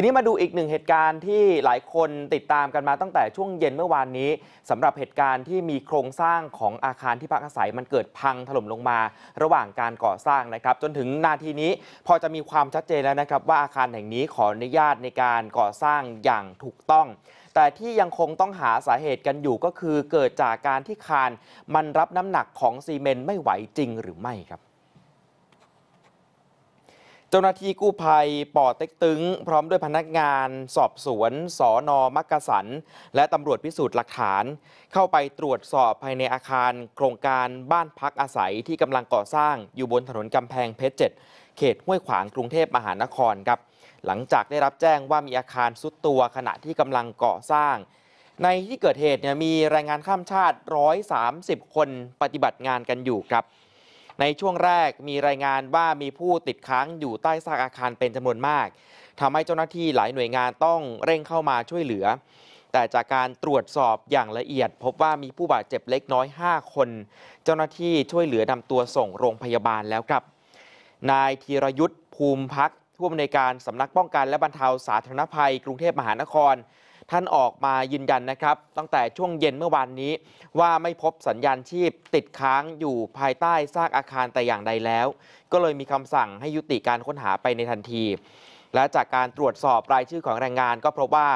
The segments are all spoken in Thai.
ทีนี้มาดูอีกหนึ่งเหตุการณ์ที่หลายคนติดตามกันมาตั้งแต่ช่วงเย็นเมื่อวานนี้ สำหรับเหตุการณ์ที่มีโครงสร้างของอาคารที่พักอาศัยมันเกิดพังถล่มลงมาระหว่างการก่อสร้างนะครับ จนถึงนาทีนี้พอจะมีความชัดเจนแล้วนะครับว่าอาคารแห่งนี้ขออนุญาตในการก่อสร้างอย่างถูกต้อง แต่ที่ยังคงต้องหาสาเหตุกันอยู่ก็คือเกิดจากการที่คานมันรับน้ำหนักของซีเมนต์ไม่ไหวจริงหรือไม่ครับเจ้าหน้าที่กู้ภัยป่อเต็กตึงพร้อมด้วยพนักงาน สอบสวนสอนอมักกะสัน และตำรวจพิสูจน์หลักฐาน เข้าไปตรวจสอบภายในอาคารโครงการบ้านพักอาศัยที่กำลังก่อสร้างอยู่บนถนนกำแพงเพชรเจ็ดเขตห้วยขวางกรุงเทพมหานครครับ หลังจากได้รับแจ้งว่ามีอาคารสุดตัวขณะที่กำลังก่อสร้าง ในที่เกิดเหตุเนี่ยมีแรงงานข้ามชาติ 130 คนปฏิบัติงานกันอยู่ครับในช่วงแรกมีรายงานว่ามีผู้ติดค้างอยู่ใต้ซากอาคารเป็นจำนวนมากทำให้เจ้าหน้าที่หลายหน่วยงานต้องเร่งเข้ามาช่วยเหลือ แต่จากการตรวจสอบอย่างละเอียด พบว่ามีผู้บาดเจ็บเล็กน้อย 5 คน เจ้าหน้าที่ช่วยเหลือนำตัวส่งโรงพยาบาลแล้วครับ นายธีรยุทธ์ภูมิพักผู้อำนวยการสำนักป้องกันและบรรเทาสาธารณภัย กรุงเทพมหานครท่านออกมายืนยันนะครับ ตั้งแต่ช่วงเย็นเมื่อวานนี้ ว่าไม่พบสัญญาณชีพติดค้างอยู่ภายใต้ซากอาคารแต่อย่างใดแล้ว ก็เลยมีคำสั่งให้ยุติการค้นหาไปในทันที และจากการตรวจสอบรายชื่อของแรงงานก็พบว่า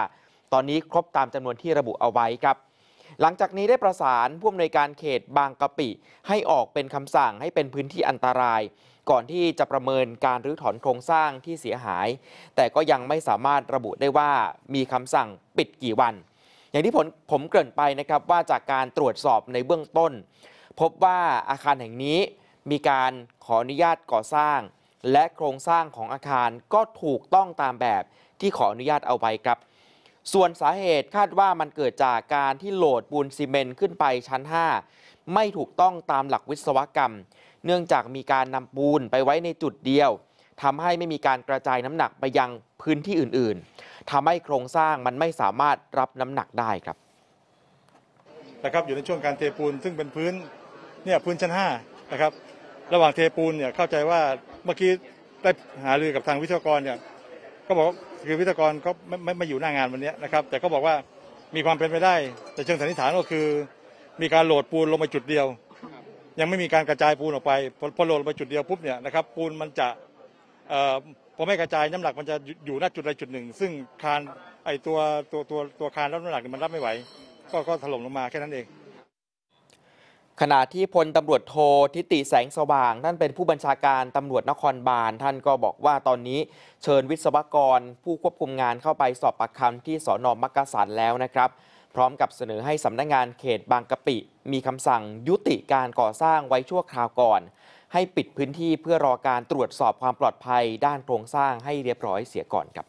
ตอนนี้ครบตามจำนวนที่ระบุเอาไว้ครับ หลังจากนี้ได้ประสานผู้อำนวยการเขตบางกะปิให้ออกเป็นคำสั่งให้เป็นพื้นที่อันตรายก่อนที่จะประเมินการรื้อถอนโครงสร้างที่เสียหาย แต่ก็ยังไม่สามารถระบุได้ว่ามีคำสั่งปิดกี่วัน อย่างที่ผมผมเกริ่นไปนะครับว่าจากการตรวจสอบในเบื้องต้น พบว่าอาคารแห่งนี้ มีการขออนุญาตก่อสร้าง และโครงสร้างของอาคารก็ถูกต้องตามแบบที่ขออนุญาตเอาไว้ครับส่วนสาเหตุคาดว่ามันเกิดจากการที่โหลดปูนซีเมนต์ขึ้นไปชั้น 5 ไม่ถูกต้องตามหลักวิศวกรรม เนื่องจากมีการนำปูนไปไว้ในจุดเดียวทำให้ไม่มีการกระจายน้ำหนักไปยังพื้นที่อื่น ๆทำให้โครงสร้างมันไม่สามารถรับน้ำหนักได้ครับ นะครับอยู่ในช่วงการเทปูน ซึ่งเป็นพื้นเนี่ยพื้นชั้น5นะครับระหว่างเทปูนเนี่ยเข้าใจว่าเมื่อกี้ได้หารือกับทางวิศวกรเนี่ยก็บอกคือวิทยากรเขาไม่ไม่ไม่อยู่หน้างานวันนี้นะครับแต่ก็บอกว่ามีความเป็นไปได้ แต่เชิงสันนิษฐานก็คือ มีการโหลดปูนลงมาจุดเดียวยังไม่มีการกระจายปูนออกไปพอโหลดลงจุดเดียวปุ๊บเนี่ยนะครับปูนมันจะเอ่อพอไม่กระจายน้ำหนักมันจะอยู่อยูณจุดใดจุดหนึ่ง ซึ่งคานไอตัวตัวตัวตัวคานรับน้ำหนักมันรับไม่ไหว ก็ก็ถล่มลงมาแค่นั้นเองขณะที่พลตำรวจโททิติแสงสว่าง ท่านเป็นผู้บัญชาการตำรวจนครบาลท่านก็บอกว่าตอนนี้ เชิญวิศวกร ผู้ควบคุมงานเข้าไปสอบปากคำที่สอนอมักกะสันแล้วนะครับ พร้อมกับเสนอให้สำนักงงานเขตบางกะปิ มีคำสั่งยุติการก่อสร้างไว้ชั่วคราวก่อน ให้ปิดพื้นที่เพื่อรอการตรวจสอบความปลอดภัย ด้านโครงสร้างให้เรียบร้อยเสียก่อนครับ